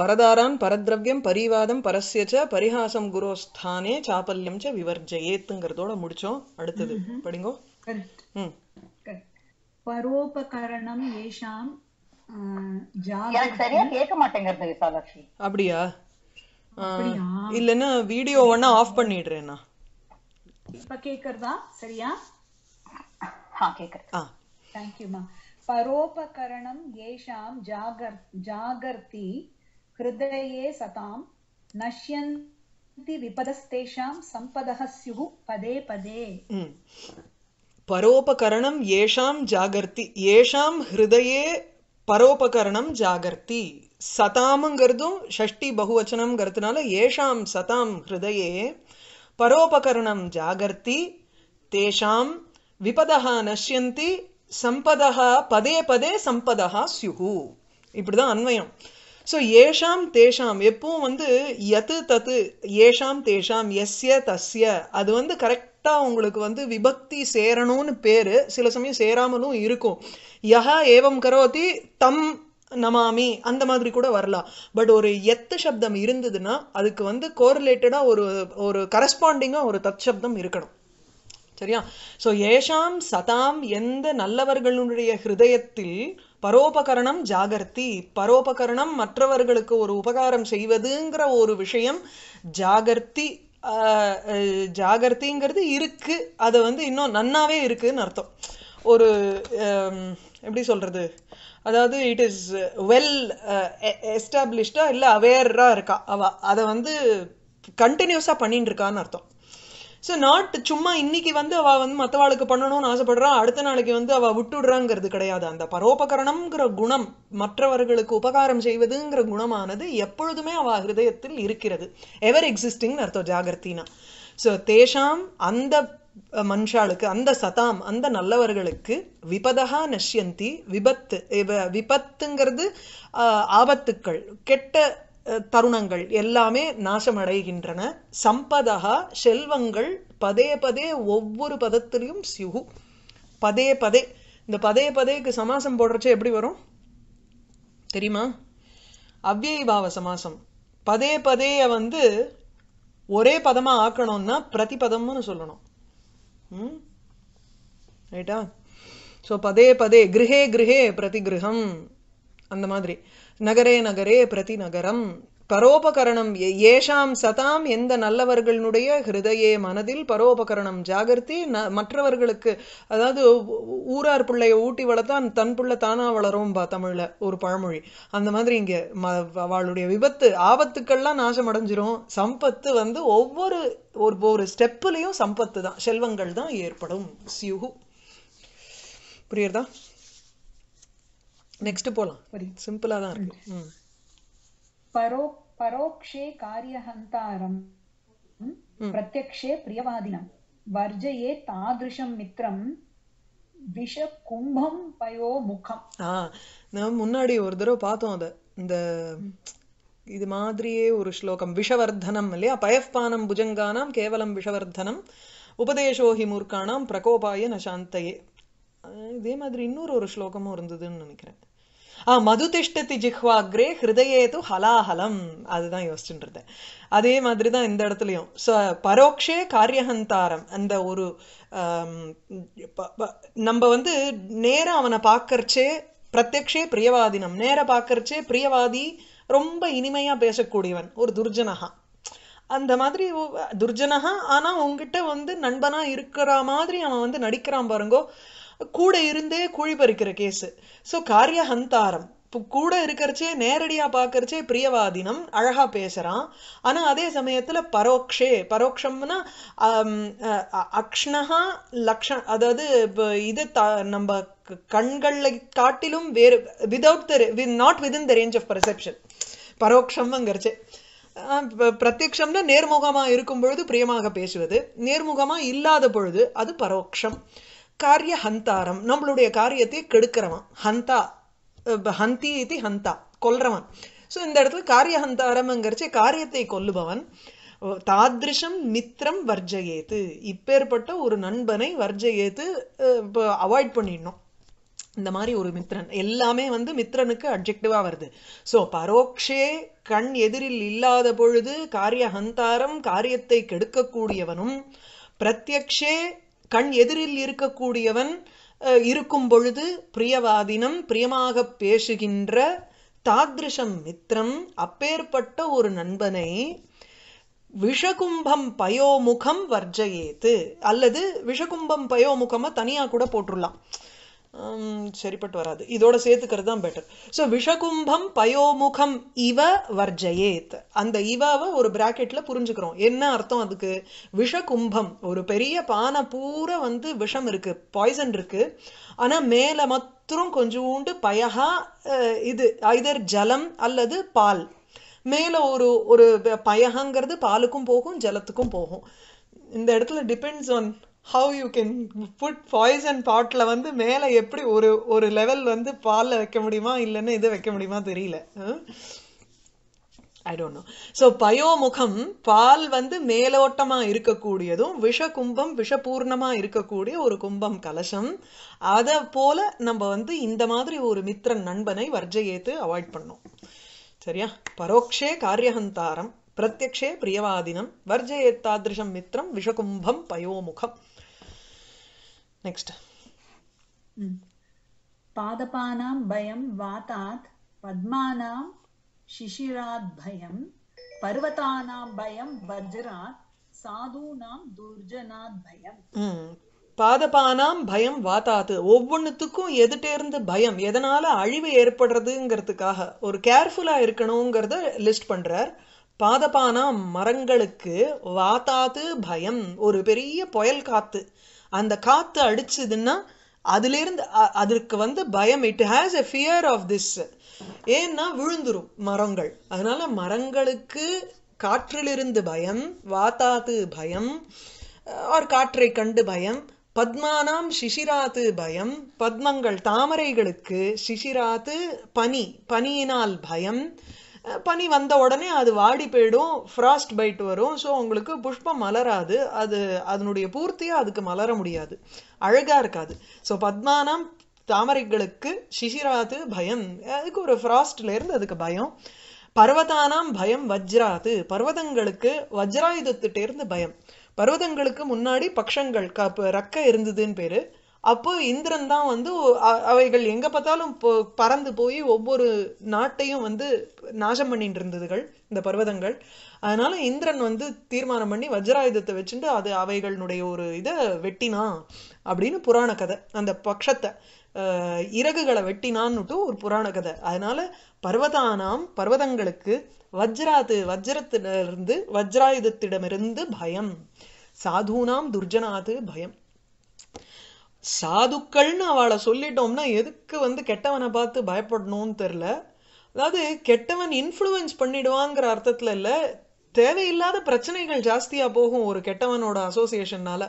பரதாரான் பரத்ரவ்யம் பரிவாதம் பரஸ்யச்ச பரிஹாசம் குரோஸ்தானே சாபல்யம் ச விவர்ஜயேத்துங்கிறதோட முடிச்சோம் அடுத்தது படிங்கோ பரோபகரணம் ஏஷாம் அப்படியா இல்லன்னா வீடியோ ஒண்ணா ஆஃப் பண்ணிடுறேன் இப்ப கேக்குறதா சரியா தேங்க்யூமா பரோபகரணம் ஏஷாம் ஜாகர் ஜாகர்த்தி ஹிருதயே சதாம் நஷ்யந்தி விபதஸ்தேஷாம் सम्पदः स्युः பதே பதே பரோபகரணம் ஏஷாம் ஜாகர்த்தி ஏஷாம் ஹிருதயே பரோபகரணம் ஜாகர்த்தி சதாமுங்கிறதும் ஷஷ்டி பகுவச்சனம்ங்கிறதுனால ஏஷாம் சதாம் ஹிருதயே பரோபகரணம் ஜாகர்த்தி தேஷாம் விபதா நஷ்யந்தி சம்பதா பதே பதே சம்பதா ஸ்யுகு இப்படிதான் அன்வயம் ஸோ ஏஷாம் தேஷாம் எப்பவும் வந்து எது தத்து ஏஷாம் தேஷாம் எஸ்ய தஸ்ய அது வந்து கரெக்டாக உங்களுக்கு வந்து விபக்தி சேரணும்னு பேர் சில சமயம் சேராமலும் இருக்கும் யஹா ஏவம் கரோதி தம் நமாமி அந்த மாதிரி கூட வரலாம் பட் ஒரு எத்து சப்தம் இருந்ததுன்னா அதுக்கு வந்து கோரிலேட்டடாக ஒரு ஒரு கரஸ்பாண்டிங்காக ஒரு தத் சப்தம் இருக்கணும் சரியா ஸோ ஏஷாம் சதாம் எந்த நல்லவர்களுடைய ஹிருதயத்தில் பரோபகரணம் ஜாகர்த்தி பரோபகரணம் மற்றவர்களுக்கு ஒரு உபகாரம் செய்வதுங்கிற ஒரு விஷயம் ஜாகர்த்தி ஜாகர்த்திங்கிறது இருக்கு அதை வந்து இன்னும் நன்னாவே இருக்குன்னு அர்த்தம் ஒரு எப்படி சொல்றது அதாவது இட் இஸ் வெல் எஸ்டாப்ளிஷ்டா இல்லை அவேராக இருக்கா அவ அதை வந்து கண்டினியூஸாக பண்ணிட்டு இருக்கான்னு அர்த்தம் ஸோ நாட் சும்மா இன்னைக்கு வந்து அவ வந்து மற்றவாளுக்கு பண்ணணும்னு ஆசைப்படுறா அடுத்த நாளைக்கு வந்து அவ விட்டுடுறாங்கிறது கிடையாது அந்த பரோபகரணம்ங்கிற குணம் மற்றவர்களுக்கு உபகாரம் செய்வதுங்கிற குணமானது எப்பொழுதுமே அவ ஹிருதயத்தில் இருக்கிறது எவர் எக்ஸிஸ்டிங் அர்த்தம் ஜாகிரத்தினா ஸோ தேஷாம் அந்த மனுஷாளுக்கு அந்த சதாம் அந்த நல்லவர்களுக்கு விபதகா நஷ்யந்தி விபத்து விபத்துங்கிறது ஆபத்துக்கள் கெட்ட தருணங்கள் எல்லாமே நாசமடைகின்றன சம்பதா செல்வங்கள் பதே பதே ஒவ்வொரு பதத்திலையும் சியுகு பதே பதே இந்த பதே பதேக்கு சமாசம் போடுறச்சே எப்படி வரும் தெரியுமா அவ்வியபாவ சமாசம் பதே பதேய வந்து ஒரே பதமாக ஆக்கணும்னா பிரதிபதம்னு சொல்லணும் ம் ரைட்டா ஸோ பதே பதே கிரகே கிரகே பிரதி கிரகம் அந்த மாதிரி நகரே நகரே பிரதி நகரம் பரோபகரணம் ஏஷாம் சதாம் எந்த நல்லவர்களுடைய ஹிருதயே மனதில் பரோபகரணம் ஜாகிருத்தி மற்றவர்களுக்கு அதாவது ஊரார் பிள்ளைய ஊட்டி வளர்த்தான் தன் பிள்ளை தானா பா தமிழ்ல ஒரு பழமொழி அந்த மாதிரி இங்க அவளுடைய விபத்து ஆபத்துக்கள்லாம் நாசம் அடைஞ்சிரும் சம்பத்து வந்து ஒவ்வொரு ஒரு ஒரு ஸ்டெப்புலையும் சம்பத்து தான் செல்வங்கள் தான் ஏற்படும் சியுகு புரியுறதா நெக்ஸ்ட் போலாம் சிம்பிளா தான் இருக்கு பரோ பரோக்ஷே காரியஹந்தாரம் பிரத்யக்ஷே பிரியவாதினம் வர்ஜயே தாதிருஷம் மித்ரம் விஷ கும்பம் பயோ முகம் ஆ நம்ம முன்னாடி ஒரு தடவை பார்த்தோம் அத இந்த இது மாதிரியே ஒரு ஸ்லோகம் விஷவர்தனம் இல்லையா பயஃபானம் புஜங்கானாம் கேவலம் விஷவர்தனம் உபதேசோஹி மூர்க்கானாம் பிரகோபாய நசாந்தையே இதே மாதிரி இன்னொரு ஒரு ஸ்லோகமும் இருந்ததுன்னு நினைக்கிறேன் ஆ மது ஜிஹ்வா ஜிஹ்வாக்ரே ஹிருதயே ஹலாஹலம் அதுதான் யோசிச்சுன்றது அதே மாதிரி தான் இந்த இடத்துலையும் ஸோ பரோக்ஷே காரியஹந்தாரம் அந்த ஒரு நம்ம வந்து நேராக அவனை பார்க்கறச்சே பிரத்யக்ஷே பிரியவாதினம் நேராக பார்க்கறச்சே பிரியவாதி ரொம்ப இனிமையாக பேசக்கூடியவன் ஒரு துர்ஜனகா அந்த மாதிரி துர்ஜனகா ஆனால் உங்ககிட்ட வந்து நண்பனாக இருக்கிற மாதிரி அவன் வந்து நடிக்கிறான் பாருங்கோ கூட இருந்தே குழி பறிக்கிற கேஸு ஸோ காரிய ஹந்தாரம் இப்போ கூட இருக்கிறச்சே நேரடியாக பார்க்கறச்சே பிரியவாதினம் அழகாக பேசுகிறான் ஆனால் அதே சமயத்தில் பரோக்ஷே பரோக்ஷம்னா அக்ஷ்ணஹா லக்ஷ அதாவது இப்போ இது த நம்ம கண்களை காட்டிலும் வேறு without the not within the range of perception பரோக்ஷம்ங்கிறச்சே பிரத்யக்ஷம்னா நேர்முகமாக இருக்கும் பொழுது பிரியமாக பேசுவது நேர்முகமாக இல்லாத பொழுது அது பரோக்ஷம் காரிய ஹந்தாரம் நம்மளுடைய காரியத்தை கெடுக்கிறவன் ஹந்தா ஹந்தி இது ஹந்தா கொல்றவன் ஸோ இந்த இடத்துல காரிய ஹந்தாரம்ங்கிறச்சு காரியத்தை கொல்லுபவன் தாதிருஷம் மித்திரம் வர்ஜயேத்து இப்பேற்பட்ட ஒரு நண்பனை வர்ஜயேத்து இப்போ அவாய்ட் பண்ணிடணும் இந்த மாதிரி ஒரு மித்ரன் எல்லாமே வந்து மித்ரனுக்கு அப்ஜெக்டிவாக வருது ஸோ பரோக்ஷே கண் எதிரில் இல்லாத பொழுது காரிய ஹந்தாரம் காரியத்தை கெடுக்கக்கூடியவனும் பிரத்யக்ஷே கண் எதிரில் இருக்கக்கூடியவன் இருக்கும் பொழுது பிரியவாதினம் பிரியமாக பேசுகின்ற தாத்ருஷம் மித்திரம் அப்பேற்பட்ட ஒரு நண்பனை விஷகும்பம் பயோமுகம் வர்ஜயேத்து அல்லது விஷகும்பம் பயோமுகமாக தனியாக கூட போட்டுடலாம் சரிப்பட்டு வராது இதோட சேர்த்துக்கிறது தான் பெட்டர் ஸோ விஷகும்பம் பயோமுகம் இவ வர்ஜயேத் அந்த இவாவை ஒரு பிராக்கெட்டில் புரிஞ்சுக்கிறோம் என்ன அர்த்தம் அதுக்கு விஷகும்பம் ஒரு பெரிய பானை பூரா வந்து விஷம் இருக்குது பாய்சன் இருக்குது ஆனால் மேலே மற்றும் கொஞ்சோண்டு பயகா இது ஐதர் ஜலம் அல்லது பால் மேலே ஒரு ஒரு பயகங்கிறது பாலுக்கும் போகும் ஜலத்துக்கும் போகும் இந்த இடத்துல depends on how you can put poison bottle வந்து மேலே எப்படி ஒரு ஒரு லெவல் வந்து பாலில் வைக்க முடியுமா இல்லைன்னு இதை வைக்க முடியுமா தெரியல ஐ டோன்ட் நோ ஸோ பயோமுகம் பால் வந்து மேலோட்டமாக இருக்கக்கூடியதும் விஷ கும்பம் விஷபூர்ணமாக இருக்கக்கூடிய ஒரு கும்பம் கலசம் அதை போல நம்ம வந்து இந்த மாதிரி ஒரு மித்திரன் நண்பனை வர்ஜையேத்து அவாய்ட் பண்ணோம் சரியா பரோக்ஷே காரியஹந்தாரம் பிரத்யக்ஷே பிரியவாதினம் வர்ஜயேத்தாதிருஷம் மித்திரம் விஷகும்பம் பயோமுகம் நெக்ஸ்ட் பாதபானாம் பயம் வாத்தாத் பத்மானாம் शिशिरात् பயம் पर्वतानां பயம் வஜ்ராத் சாதுனாம் துர்ஜனாத் பயம் பாதபானாம் பயம் வாத்தாத்து ஒவ்வொன்றுத்துக்கும் எதுட்டேருந்து பயம் எதனால அழிவு ஏற்படுறதுங்கிறதுக்காக ஒரு கேர்ஃபுல்லா இருக்கணுங்கிறத லிஸ்ட் பண்றார் பாதபானாம் மரங்களுக்கு வாத்தாத்து பயம் ஒரு பெரிய புயல் காத்து அந்த காற்று அடிச்சதுன்னா அதுலேருந்து அதற்கு வந்து பயம் it has a fear of this ஏன்னா விழுந்துரும் மரங்கள் அதனால மரங்களுக்கு காற்றிலிருந்து பயம் வாத்தாத்து பயம் ஆர் காற்றை கண்டு பயம் பத்மானாம் சிசிராத்து பயம் பத்மங்கள் தாமரைகளுக்கு சிசிராத்து பனி பனியினால் பயம் பனி வந்த உடனே அது வாடி போயிடும் ஃப்ராஸ்ட் பைட் வரும் ஸோ உங்களுக்கு புஷ்பம் மலராது அது அதனுடைய பூர்த்தியாக அதுக்கு மலர முடியாது அழகாக இருக்காது ஸோ பத்மானம் தாமரைகளுக்கு சிசிராது பயம் அதுக்கு ஒரு ஃப்ராஸ்ட்லேருந்து அதுக்கு பயம் பர்வதானாம் பயம் வஜ்ராது பர்வதங்களுக்கு வஜ்ராயுதத்துட்டேருந்து பயம் பர்வதங்களுக்கு முன்னாடி பக்ஷங்கள் கப்பு ரக்க இருந்ததுன்னு பேர் அப்போ இந்திரன் தான் வந்து அவைகள் எங்க பார்த்தாலும் பறந்து போய் ஒவ்வொரு நாட்டையும் வந்து நாசம் பண்ணிட்டு இருந்ததுகள் இந்த பர்வதங்கள் அதனால இந்திரன் வந்து தீர்மானம் பண்ணி வஜ்ராயுதத்தை வச்சுட்டு அது அவைகளுடைய ஒரு இதை வெட்டினா அப்படின்னு புராண கதை அந்த பட்சத்தை இறகுகளை வெட்டினான்னுட்டு ஒரு புராண கதை அதனால பர்வதானாம் பர்வதங்களுக்கு வஜ்ராது வஜ்ரத்திலிருந்து வஜ்ராயுதத்திடமிருந்து பயம் சாதுனாம் துர்ஜனாது பயம் சாதுக்கள்னு அவளை சொல்லிட்டோம்னா எதுக்கு வந்து கெட்டவனை பார்த்து பயப்படணும்னு தெரில அதாவது கெட்டவன் இன்ஃப்ளூயன்ஸ் பண்ணிடுவாங்கிற அர்த்தத்தில் இல்லை தேவையில்லாத பிரச்சனைகள் ஜாஸ்தியாக போகும் ஒரு கெட்டவனோட அசோசியேஷன்னால்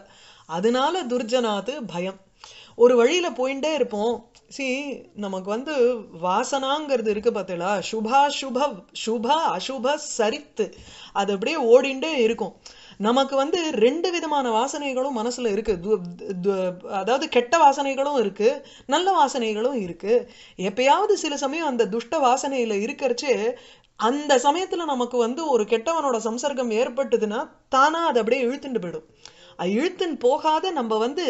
அதனால துர்ஜனாது பயம் ஒரு வழியில் போயிட்டே இருப்போம் சி நமக்கு வந்து வாசனாங்கிறது இருக்கு பார்த்தீங்களா சுபா சுப சுப அசுப சரித்து அது அப்படியே ஓடிண்டே இருக்கும் நமக்கு வந்து ரெண்டு விதமான வாசனைகளும் மனசுல இருக்கு அதாவது கெட்ட வாசனைகளும் இருக்கு நல்ல வாசனைகளும் இருக்கு எப்பயாவது சில சமயம் அந்த துஷ்ட வாசனையில் இருக்கிறச்சு அந்த சமயத்தில் நமக்கு வந்து ஒரு கெட்டவனோட சம்சர்க்கம் ஏற்பட்டதுன்னா தானாக அது அப்படியே இழுத்துண்டு போயிடும் இழுத்துன்னு போகாத நம்ம வந்து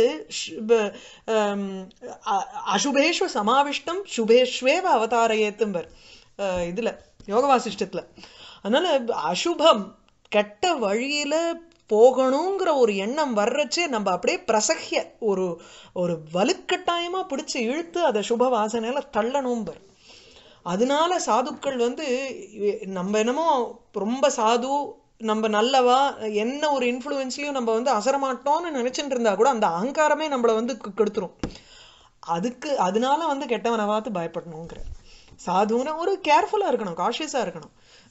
அசுபேஷ்வ சமாவிஷ்டம் சுபேஷ்வேவ அவதார ஏத்தும்பர் இதுல யோக வாசிஷ்டத்துல அதனால அசுபம் கெட்ட வழியில் போகணுங்கிற ஒரு எண்ணம் வர்றச்சே நம்ம அப்படியே பிரசகிய ஒரு ஒரு வலுக்கட்டாயமாக பிடிச்சி இழுத்து அதை சுப வாசனையில் தள்ளணும்பர் அதனால சாதுக்கள் வந்து நம்ம என்னமோ ரொம்ப சாது நம்ம நல்லவா என்ன ஒரு இன்ஃப்ளூயன்ஸ்லையும் நம்ம வந்து அசரமாட்டோம்னு நினச்சிட்டு இருந்தா கூட அந்த அகங்காரமே நம்மளை வந்து கெடுத்துரும் அதுக்கு அதனால வந்து கெட்டவனை பார்த்து பயப்படணுங்கிற சாதுன்னு ஒரு கேர்ஃபுல்லாக இருக்கணும் காஷியஸாக இருக்கணும்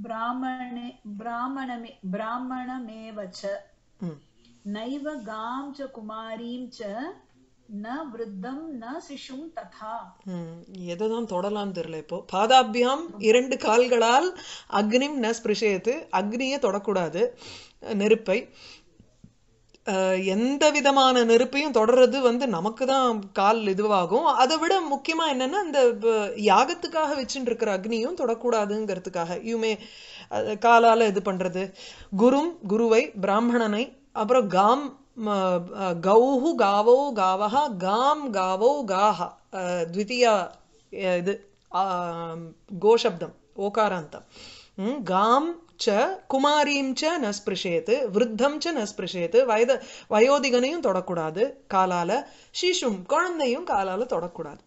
ब्राह्मणे ब्राह्मणमे ब्राह्मणमेव च नैव च कुमारीं च ந விருத்தம் ந சிஷும் ததா எதைதான் தொடலாம் தெரியல இப்போ பாதாபியாம் இரண்டு கால்களால் அக்னிம் ந ஸ்பிருஷயத்து அக்னியை தொடக்கூடாது நெருப்பை எந்த விதமான நெருப்பையும் தொடர்றது வந்து நமக்கு தான் கால் இதுவாகும் அதை விட முக்கியமாக என்னென்னா இந்த யாகத்துக்காக வச்சுட்டு இருக்கிற அக்னியும் தொடக்கூடாதுங்கிறதுக்காக இவமே காலால் இது பண்ணுறது குரும் குருவை பிராமணனை அப்புறம் காம் கௌஹு காவோ காவஹா காம் காவோ காஹா த்விதியா இது கோஷப்தம் ஓகாராந்தம் காம் ச குமாரீம் ச ந ஸ்பிருஷேத்து விருத்தம் ச ந ஸ்பிருஷேத்து வயத வயோதிகனையும் தொடக்கூடாது காலால ஷீஷும் குழந்தையும் காலால தொடக்கூடாது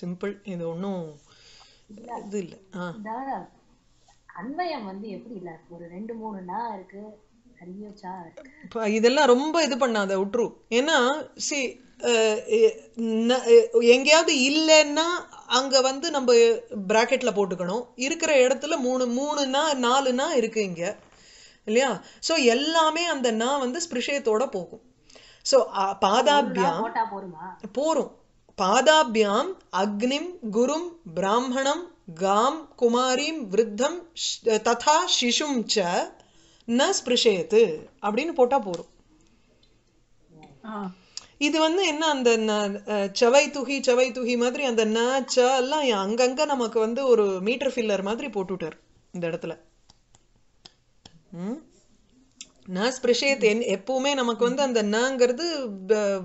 சிம்பிள் இது ஒன்றும் இது இல்லை ஆ அன்வயம் வந்து எப்படி இல்ல ஒரு ரெண்டு மூணு நா இருக்கு இதெல்லாம் ரொம்ப இது பண்ணாத விட்டுரு ஏன்னா சி எங்கேயாவது இல்லைன்னா அங்கே வந்து நம்ம ப்ராக்கெட்டில் போட்டுக்கணும் இருக்கிற இடத்துல மூணு மூணுனா நாலுனா இருக்கு இங்கே இல்லையா ஸோ எல்லாமே அந்த நா வந்து ஸ்பிருஷயத்தோட போகும் ஸோ பாதாபியாம் போரும் பாதாபியாம் அக்னிம் குரும் பிராமணம் காம் குமாரிம் விருத்தம் ததா சிசும் ச ந ஸ்பிருஷயத்து அப்படின்னு போட்டால் போரும் இது வந்து என்ன அந்த செவை துகி செவை துகி மாதிரி அந்த ந ச எல்லாம் அங்கங்க நமக்கு வந்து ஒரு மீட்டர் ஃபில்லர் மாதிரி போட்டுட்டார் இந்த இடத்துல ம் ந என் எப்பவுமே நமக்கு வந்து அந்த நங்கிறது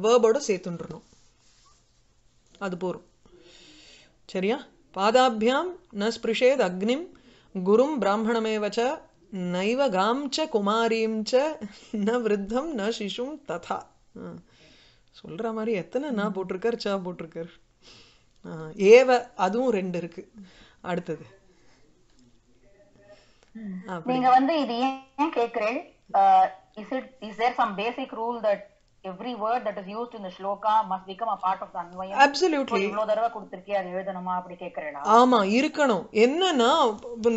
வேர்போட சேர்த்துன்றணும் அது போரும் சரியா பாதாபியாம் ந ஸ்பிருஷேத் அக்னிம் குரும் பிராமணமேவச்ச நைவ காம் ச குமாரீம் ச ந விருத்தம் ந சிசும் ததா சொல்கிற மாதிரி எத்தனை நான் போட்டிருக்கார் சா போட்டிருக்கார் ஏவ அதுவும் ரெண்டு இருக்கு அடுத்தது நீங்க வந்து இது ஏன் கேக்குறேன் is it is there some basic rule that every word that is used in the sloka must become a part of the அன்வயம் அப்சல்யூட்லி இவ்வளவு தடவை கொடுத்திருக்கே அது எழுதணுமா அப்படி கேக்குறேனா ஆமா இருக்கணும் என்னன்னா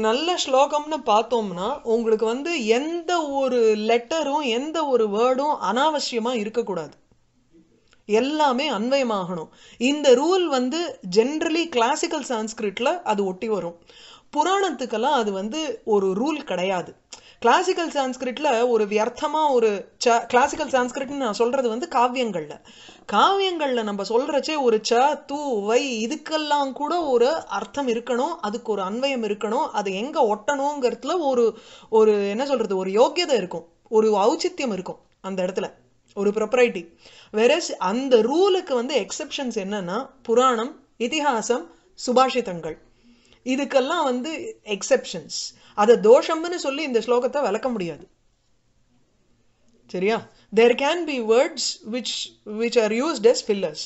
நல்ல ஸ்லோகம்னு பார்த்தோம்னா உங்களுக்கு வந்து எந்த ஒரு லெட்டரும் எந்த ஒரு வேர்டும் அனாவசியமா இருக்க கூடாது எல்லாமே அன்வயமாகணும் இந்த ரூல் வந்து ஜென்ரலி கிளாசிக்கல் சான்ஸ்கிரிட்டில் அது ஒட்டி வரும் புராணத்துக்கெல்லாம் அது வந்து ஒரு ரூல் கிடையாது கிளாசிக்கல் சான்ஸ்கிரிட்டில் ஒரு வியர்த்தமாக ஒரு ச கிளாசிக்கல் சான்ஸ்கிரிட்னு நான் சொல்கிறது வந்து காவியங்களில் காவியங்களில் நம்ம சொல்கிறச்சே ஒரு ச தூ வை இதுக்கெல்லாம் கூட ஒரு அர்த்தம் இருக்கணும் அதுக்கு ஒரு அன்வயம் இருக்கணும் அது எங்கே ஒட்டணுங்கிறதுல ஒரு ஒரு என்ன சொல்கிறது ஒரு யோக்கியதை இருக்கும் ஒரு ஔச்சித்தியம் இருக்கும் அந்த இடத்துல ஒரு ப்ரொப்ரைட்டி வெரஸ் அந்த ரூலுக்கு வந்து எக்ஸப்ஷன்ஸ் என்னன்னா புராணம் இதிகாசம் சுபாஷிதங்கள் இதுக்கெல்லாம் வந்து எக்ஸப்ஷன்ஸ் அதை தோஷம்னு சொல்லி இந்த ஸ்லோகத்தை விளக்க முடியாது சரியா there can be words which which are used as fillers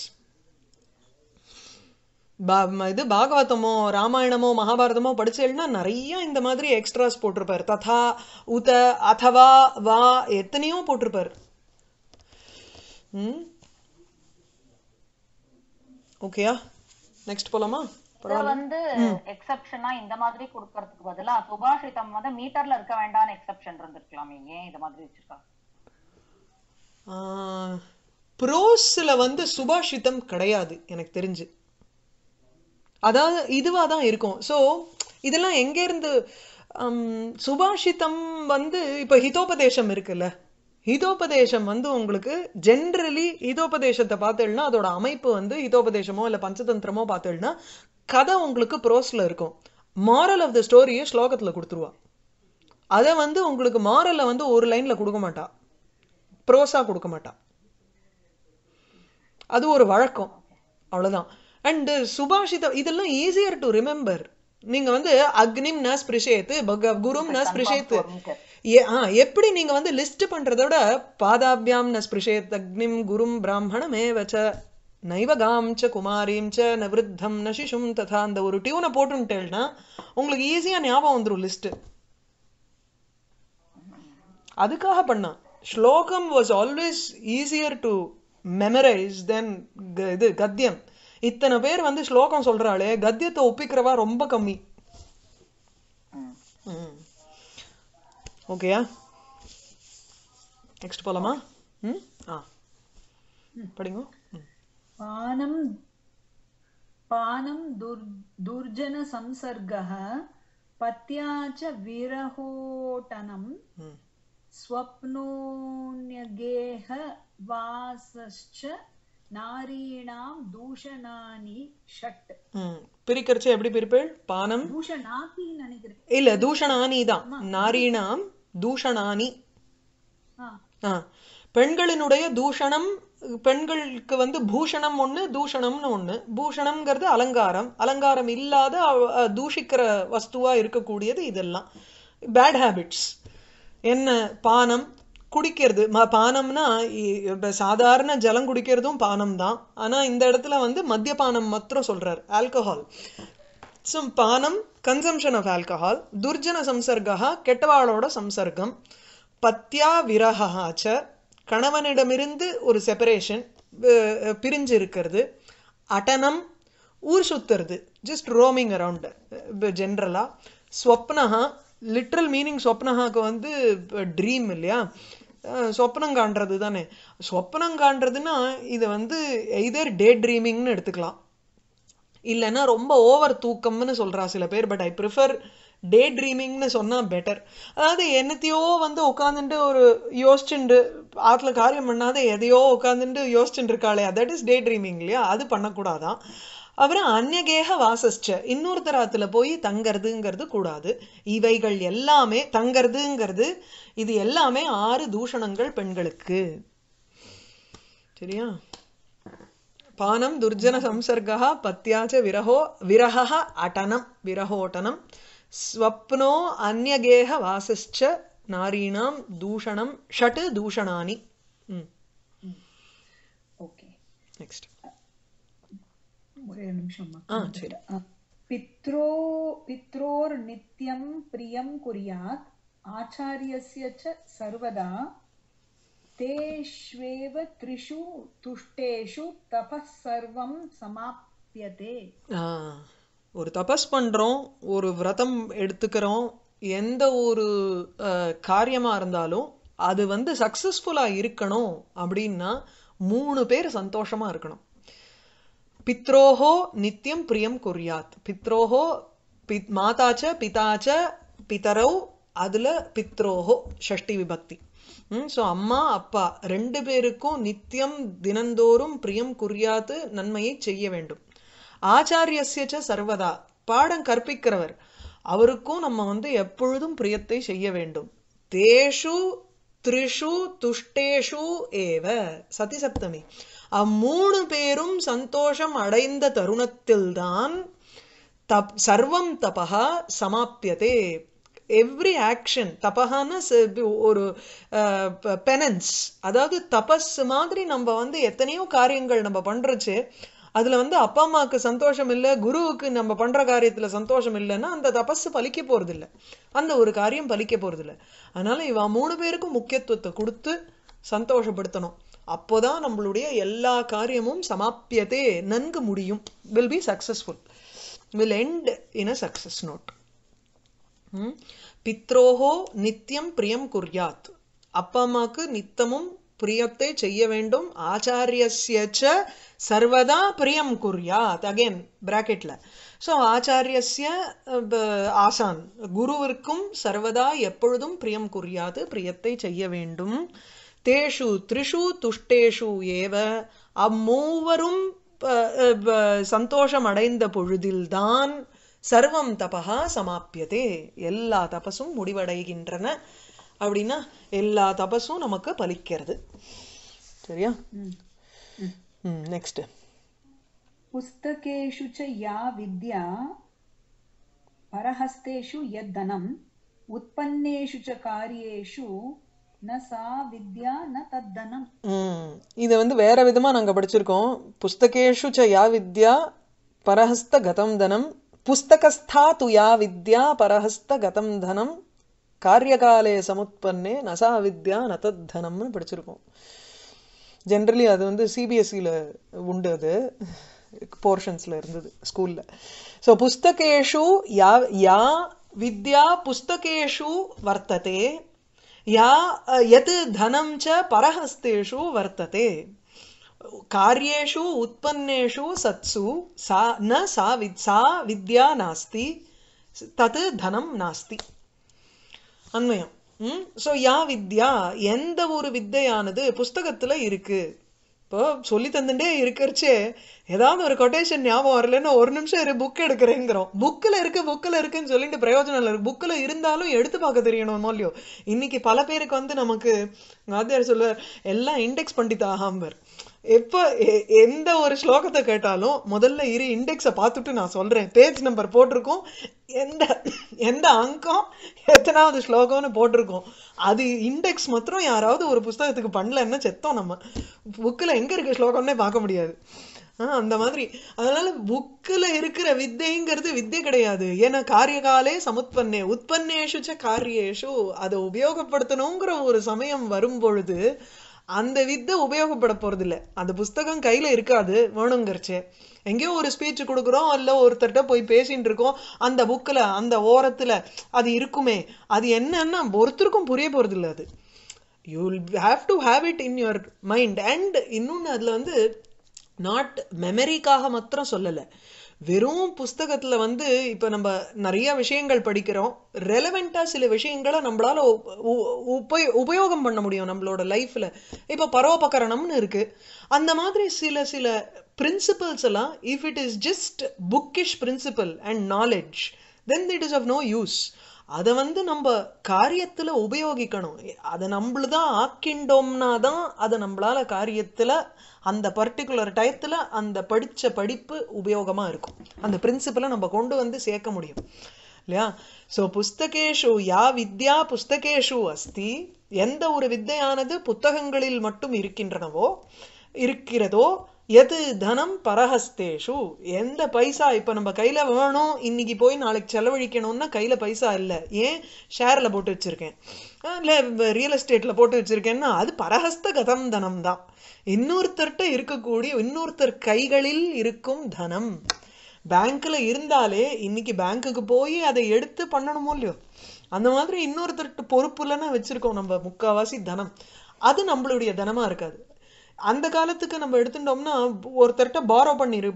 இது பாகவதமோ ராமாயணமோ மகாபாரதமோ படிச்சேன்னா நிறைய இந்த மாதிரி எக்ஸ்ட்ராஸ் போட்டிருப்பார் ததா உத அதவா வா எத்தனையோ போட்டிருப்பார் Hmm? Ah. ம் ஓகேயா நெக்ஸ்ட் போலாமா வந்து எக்ஸெப்ஷனா இந்த மாதிரி கொடுக்கிறதுக்கு பதிலா சுபாஷிதம் வந்து மீட்டர்ல இருக்க வேண்டாம்னு எக்ஸெப்ஷன் இருந்திருக்கலாம் ஏன் இந்த மாதிரி வச்சிருக்காங்க ப்ரோஸ்ல வந்து சுபாஷிதம் கிடையாது எனக்கு தெரிஞ்சு அதாவது இதுவாக தான் இருக்கும் சோ இதெல்லாம் எங்க எங்கேருந்து சுபாஷிதம் வந்து இப்ப ஹிதோபதேசம் இருக்குல்ல ஹிதோபதேசம் வந்து உங்களுக்கு ஜென்ரலி ஹிதோபதேசத்தை பார்த்தேன்னா அதோட அமைப்பு வந்து ஹிதோபதேசமோ இல்லை பஞ்சதந்திரமோ பார்த்தேன்னா கதை உங்களுக்கு ப்ரோஸில் இருக்கும் மாரல் ஆஃப் த ஸ்டோரியை ஸ்லோகத்தில் கொடுத்துருவா அதை வந்து உங்களுக்கு மாரலில் வந்து ஒரு லைனில் கொடுக்க மாட்டா ப்ரோஸாக கொடுக்க மாட்டா அது ஒரு வழக்கம் அவ்வளோதான் அண்டு சுபாஷித இதெல்லாம் ஈஸியர் டு ரிமெம்பர் நீங்கள் வந்து அக்னிம் நஸ் பிரிஷேத்து குரும் நஸ் பிரிஷேத்து ஏ ஆ எப்படி நீங்கள் வந்து லிஸ்ட் பண்ணுறதோட பாதாபியாம் ந ஸ்பிருஷேத் அக்னிம் குரும் பிராமணமேவச்ச நைவகாம் ச குமாரீம் ச விருத்தம் ந சிஷும் ததா அந்த ஒரு டியூனை போட்டுன்ட்டேன்னா உங்களுக்கு ஈஸியாக ஞாபகம் வந்துடும் லிஸ்ட்டு அதுக்காக பண்ணான் ஸ்லோகம் was always easier to memorize then இது கத்தியம் இத்தனை பேர் வந்து ஸ்லோகம் சொல்கிறாளே கத்தியத்தை ஒப்பிக்கிறவா ரொம்ப கம்மி ஓகேயா நெக்ஸ்ட் போலாமா ம் ஆ படிங்க பானம் பானம் துர் துர்ஜன சம்சர்கः பத்யா ச விரஹோட்டனம் स्वप्नोऽन्यगेह வாசச்ச நாரீணாம் தூஷணானி ஷட் பிரிக்கிறச்சு எப்படி பிரிப்பேள் பானம் தூஷணாத்தி நினைக்கிறேன் இல்ல தூஷணானி தான் நாரீணாம் தூஷணானி பெண்களினுடைய தூஷணம் பெண்களுக்கு வந்து பூஷணம் ஒண்ணு தூஷணம்னு ஒண்ணு பூஷணம்ங்கிறது அலங்காரம் அலங்காரம் இல்லாத தூஷிக்கிற வஸ்துவா இருக்கக்கூடியது இதெல்லாம் பேட் ஹேபிட்ஸ் என்ன பானம் குடிக்கிறது பானம்னா சாதாரண ஜலம் குடிக்கிறதும் பானம் தான் ஆனா இந்த இடத்துல வந்து பானம் மாத்திரம் சொல்றாரு ஆல்கஹால் பானம் கன்சம்ஷன் ஆஃப் ஆல்கஹால் துர்ஜன சம்சர்கா கெட்டவாளோட சம்சர்க்கம் பத்தியா விரகாச்ச கணவனிடமிருந்து ஒரு செப்பரேஷன் பிரிஞ்சு இருக்கிறது அடனம் ஊர் சுத்துறது ஜஸ்ட் ரோமிங் அரவுண்ட் ஜென்ரலாக ஸ்வப்னஹா லிட்ரல் மீனிங் ஸ்வப்னஹாக்கு வந்து ட்ரீம் இல்லையா சொப்பனம் காண்றது தானே சொப்னம் காண்றதுன்னா இதை வந்து எய்தர் டே ட்ரீமிங்னு எடுத்துக்கலாம் இல்லைன்னா ரொம்ப ஓவர் தூக்கம்னு சொல்கிறா சில பேர் பட் ஐ ப்ரிஃபர் டே ட்ரீமிங்னு சொன்னால் பெட்டர் அதாவது என்னத்தையோ வந்து உட்காந்துட்டு ஒரு யோசிச்சுண்டு ஆற்றுல காரியம் பண்ணாத எதையோ உட்காந்துட்டு யோசிச்சுட்டு இருக்காளே தட் இஸ் டே ட்ரீமிங் இல்லையா அது பண்ணக்கூடாதான் அப்புறம் அந்நகேக வாசஸ்ட இன்னொருத்தர் ஆற்றுல போய் தங்கிறதுங்கிறது கூடாது இவைகள் எல்லாமே தங்கிறதுங்கிறது இது எல்லாமே ஆறு தூஷணங்கள் பெண்களுக்கு சரியா பானம் துர்ஜன சம்சர்கா பத்தியாச்ச விரஹோ விரஹ அட்டனம் விரஹோட்டனம் ஸ்வப்னோ அந்நகேக வாசிச்ச நாரீணாம் தூஷணம் ஷட் தூஷணானி ஓகே நெக்ஸ்ட் ஒரே நிமிஷம் பித்ரோ பித்ரோர் நித்தியம் பிரியம் குறியாத் ஆச்சாரியஸ்ய ச சர்வதா तेष्वेव त्रिषु துஷ்டேஷு தபஸ் சர்வம் சமாப்பியதே ஒரு தபஸ் பண்ணுறோம் ஒரு விரதம் எடுத்துக்கிறோம் எந்த ஒரு காரியமாக இருந்தாலும் அது வந்து சக்ஸஸ்ஃபுல்லாக இருக்கணும் அப்படின்னா மூணு பேர் சந்தோஷமாக இருக்கணும் பித்ரோஹோ நித்தியம் பிரியம் குறியாத் பித்ரோஹோ மாதாச்ச பிதாச்ச பிதரவ் அதில் பித்ரோஹோ ஷஷ்டி விபக்தி ஸோ அம்மா அப்பா ரெண்டு பேருக்கும் நித்தியம் தினந்தோறும் பிரியம் குறியாது நன்மையை செய்ய வேண்டும் ஆச்சாரியசிய சர்வதா பாடம் கற்பிக்கிறவர் அவருக்கும் நம்ம வந்து எப்பொழுதும் பிரியத்தை செய்ய வேண்டும் தேஷு த்ரிஷு துஷ்டேஷு ஏவ சதி சப்தமி அம்மூணு பேரும் சந்தோஷம் அடைந்த தருணத்தில்தான் தப் சர்வம் தபா சமாப்பியதே எவ்ரி ஆக்ஷன் தபகான ஒரு பெனன்ஸ் அதாவது தபஸ் மாதிரி நம்ம வந்து எத்தனையோ காரியங்கள் நம்ம பண்ணுறச்சு அதில் வந்து அப்பா அம்மாவுக்கு சந்தோஷம் இல்லை குருவுக்கு நம்ம பண்ணுற காரியத்தில் சந்தோஷம் இல்லைன்னா அந்த தபஸ் பலிக்க போகிறதில்ல அந்த ஒரு காரியம் பலிக்க போகிறதில்ல அதனால் இவன் மூணு பேருக்கும் முக்கியத்துவத்தை கொடுத்து சந்தோஷப்படுத்தணும் அப்போதான் நம்மளுடைய எல்லா காரியமும் சமாப்பியத்தே நன்கு முடியும் will be successful will end in a success note பித்ரோகோ நித்தியம் பிரியம் குறியாத் அப்பா அம்மாவுக்கு நித்தமும் பிரியத்தை செய்ய வேண்டும் ஆச்சாரியஸ்யச்ச சர்வதா பிரியம் குறியாத் அகேன் பிராக்கெட்ல ஸோ ஆச்சாரியஸ்ய ஆசான் குருவிற்கும் சர்வதா எப்பொழுதும் பிரியம் குறியாது பிரியத்தை செய்ய வேண்டும் தேஷு த்ரிஷு துஷ்டேஷு ஏவ அம்மூவரும் சந்தோஷம் அடைந்த பொழுதில்தான் சர்வம் தபகா சமாப்பியதே எல்லா தபசும் முடிவடைகின்றன அப்படின்னா எல்லா தபசும் நமக்கு பலிக்கிறது சரியா நெக்ஸ்ட் புஸ்தகேஷு யா வித்யா பரஹஸ்தேஷு யத்தனம் உற்பத்தேஷு காரியேஷு இதை வந்து வேற விதமா நாங்க படிச்சிருக்கோம் புஸ்தகேஷு ச யா வித்யா பரஹஸ்த கதம் தனம் புஸ்தகஸ்தா துயா வித்யா பரஹஸ்தகதம் தனம் காரியகாலே சமுத்பன்னே நசா வித்யா நதத்தனம்னு படிச்சிருக்கோம் ஜென்ரலி அது வந்து சிபிஎஸ்சியில் e உண்டு அது போர்ஷன்ஸில் இருந்தது ஸ்கூலில் ஸோ புஸ்தகேஷு யா யா வித்யா புஸ்தகேஷு வர்த்ததே யா எது தனம் ச பரஹஸ்தேஷு வர்த்ததே காரியேஷு உற்பன்னேஷு सत्सु சா ந சா வித் சா வித்யா நாஸ்தி तत् தனம் நாஸ்தி அண்மையம் ம் ஸோ யா வித்யா எந்த ஒரு வித்தையானது புஸ்தகத்தில் இருக்குது இப்போ சொல்லி தந்துட்டே இருக்கிறச்சே ஏதாவது ஒரு கொட்டேஷன் ஞாபகம் வரலன்னு ஒரு நிமிஷம் இரு புக் எடுக்கிறேங்கிறோம் புக்கில் இருக்குது புக்கில் இருக்குதுன்னு சொல்லிட்டு பிரயோஜனம் இல்லை புக்கில் இருந்தாலும் எடுத்து பார்க்க தெரியணும் இல்லையோ இன்னைக்கு பல பேருக்கு வந்து நமக்கு வாத்தியார் சொல்லுவார் எல்லாம் இண்டெக்ஸ் பண்டிதா ஆகாம்பர் எப்போ எந்த ஒரு ஸ்லோகத்தை கேட்டாலும் முதல்ல இரு இண்டெக்ஸை பார்த்துட்டு நான் சொல்கிறேன் பேஜ் நம்பர் போட்டிருக்கோம் எந்த எந்த அங்கம் எத்தனாவது ஸ்லோகம்னு போட்டிருக்கோம் அது இண்டெக்ஸ் மாத்திரம் யாராவது ஒரு புஸ்தகத்துக்கு பண்ணலன்னா செத்தோம் நம்ம புக்கில் எங்கே இருக்க ஸ்லோகம்னே பார்க்க முடியாது அந்த மாதிரி அதனால புக்கில் இருக்கிற வித்தைங்கிறது வித்தை கிடையாது ஏன்னா காரியகாலே சமுத்பண்ணே உற்பத்தேஷுச்ச காரியேஷு அதை உபயோகப்படுத்தணுங்கிற ஒரு சமயம் வரும் பொழுது அந்த வித்தை உபயோகப்பட போகிறதில்ல அந்த புஸ்தகம் கையில் இருக்காது வேணுங்கிறச்சு எங்கேயோ ஒரு ஸ்பீச் கொடுக்குறோம் இல்லை ஒருத்தர்கிட்ட போய் பேசிகிட்டு இருக்கோம் அந்த புக்கில் அந்த ஓரத்தில் அது இருக்குமே அது என்னன்னா ஒருத்தருக்கும் புரிய போகிறதில்ல அது you will have to have it in your mind and இன்னொன்று அதில் வந்து நாட் மெமரிக்காக மாத்திரம் சொல்லலை வெறும் புஸ்தகத்தில் வந்து இப்போ நம்ம நிறைய விஷயங்கள் படிக்கிறோம் ரெலவெண்ட்டாக சில விஷயங்களை நம்மளால் உபயோகம் பண்ண முடியும் நம்மளோட லைஃப்பில் இப்போ பரோபகரணம்னு இருக்குது அந்த மாதிரி சில சில பிரின்சிபல்ஸ் எல்லாம் if it is just bookish principle and knowledge then it is of no use அதை வந்து நம்ம காரியத்தில் உபயோகிக்கணும் அதை நம்மளுதான் ஆக்கின்றோம்னா ஆக்கிண்டோம்னா தான் அதை நம்மளால் காரியத்தில் அந்த பர்டிகுலர் டயத்தில் அந்த படித்த படிப்பு உபயோகமாக இருக்கும் அந்த பிரின்சிபலை நம்ம கொண்டு வந்து சேர்க்க முடியும் இல்லையா ஸோ புஸ்தகேஷு யா வித்யா புஸ்தகேஷு அஸ்தி எந்த ஒரு வித்தையானது புத்தகங்களில் மட்டும் இருக்கின்றனவோ இருக்கிறதோ எது தனம் பரஹஸ்தேஷு எந்த பைசா இப்போ நம்ம கையில் வேணும் இன்னைக்கு போய் நாளைக்கு செலவழிக்கணும்னா கையில் பைசா இல்லை ஏன் ஷேரில் போட்டு வச்சுருக்கேன் இல்லை ரியல் எஸ்டேட்டில் போட்டு வச்சுருக்கேன்னா அது பரஹஸ்த கதம் தனம் தான் இன்னொருத்தர்கிட்ட இருக்கக்கூடிய இன்னொருத்தர் கைகளில் இருக்கும் தனம் பேங்க்கில் இருந்தாலே இன்னைக்கு பேங்க்குக்கு போய் அதை எடுத்து பண்ணணுமோ இல்லையோ அந்த மாதிரி இன்னொருத்தர்கிட்ட இல்லைன்னா வச்சுருக்கோம் நம்ம முக்கால்வாசி தனம் அது நம்மளுடைய தனமாக இருக்காது அந்த காலத்துக்கு நம்ம எடுத்துட்டோம்னா ஒருத்தர்கிட்ட பாரோ பண்ணிரு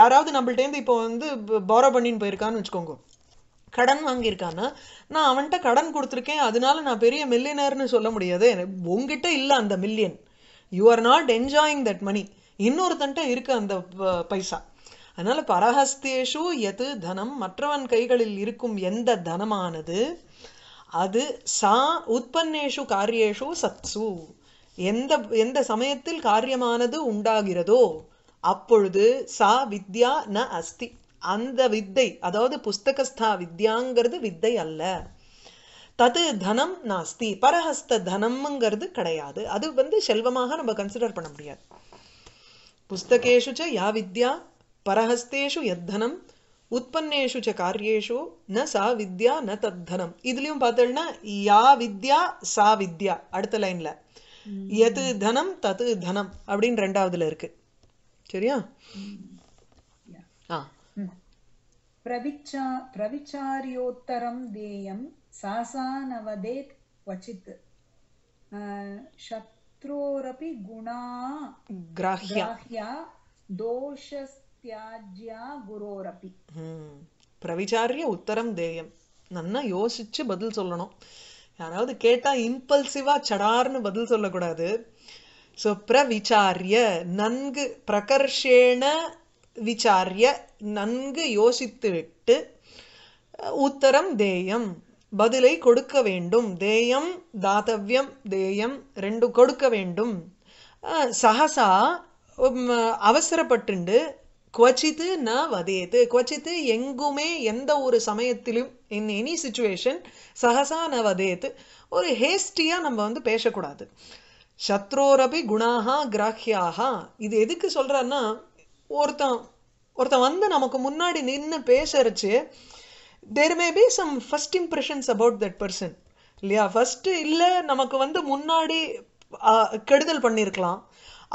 யாராவது நம்மள்டேந்து இப்போ வந்து பாரோ பண்ணின்னு போயிருக்கான்னு வச்சுக்கோங்க கடன் வாங்கியிருக்கான்னா நான் அவன்கிட்ட கடன் கொடுத்துருக்கேன் அதனால நான் பெரிய மில்லியனர்னு சொல்ல முடியாது உங்ககிட்ட இல்லை அந்த million you are not enjoying that money இன்னொருத்தன்ட்ட இருக்கு அந்த பைசா அதனால பரஹஸ்தேஷு எது தனம் மற்றவன் கைகளில் இருக்கும் எந்த தனமானது அது சா உற்பன்னேஷு காரியேஷு சத்சு எந்த எந்த சமயத்தில் காரியமானது உண்டாகிறதோ அப்பொழுது சா வித்யா ந அஸ்தி அந்த வித்தை அதாவது புஸ்தகஸ்தா வித்யாங்கிறது வித்தை அல்ல தது தனம் நாஸ்தி பரஹஸ்த தனம்ங்கிறது கிடையாது அது வந்து செல்வமாக நம்ம கன்சிடர் பண்ண முடியாது புஸ்தகேஷு ச யா வித்யா பரஹஸ்தேஷு எத்தனம் உற்பத்தேஷு ச காரியேஷு ந சா வித்யா ந தத்தனம் இதுலயும் பார்த்தோம்னா யா வித்யா சா வித்யா அடுத்த லைனில் எது தனம் தது தனம் அப்படின்னு ரெண்டாவதுல இருக்கு சரியா பிரவிச்சா பிரவிச்சாரியோத்தரம் தேயம் சாசானவதேத் வச்சித் சத்ரோரபி குணா கிராஹ்யா தோஷஸ்தியாஜ்யா குரோரபி பிரவிச்சாரிய உத்தரம் தேயம் நன்னா யோசிச்சு பதில் சொல்லணும் யாராவது கேட்டால் இம்பல்சிவாக சடார்னு பதில் சொல்லக்கூடாது ஸோ பிரவிச்சாரிய நன்கு பிரகர்ஷேண விசாரிய நன்கு யோசித்து விட்டு உத்தரம் தேயம் பதிலை கொடுக்க வேண்டும் தேயம் தாத்தவியம் தேயம் ரெண்டு கொடுக்க வேண்டும் சகசா அவசரப்பட்டுண்டு குவச்சித்து ந வதையத்து குவச்சித்து எங்குமே எந்த ஒரு சமயத்திலும் இன் எனி சுச்சுவேஷன் சகசா ந வதேத்து ஒரு ஹேஸ்டியாக நம்ம வந்து பேசக்கூடாது சத்ரோரபி குணாகா கிராஹியாகா இது எதுக்கு சொல்கிறான்னா ஒருத்தன் ஒருத்தன் வந்து நமக்கு முன்னாடி நின்று பேசுறச்சு there may be some first impressions about that person இல்லையா ஃபஸ்ட்டு இல்லை நமக்கு வந்து முன்னாடி கெடுதல் பண்ணியிருக்கலாம்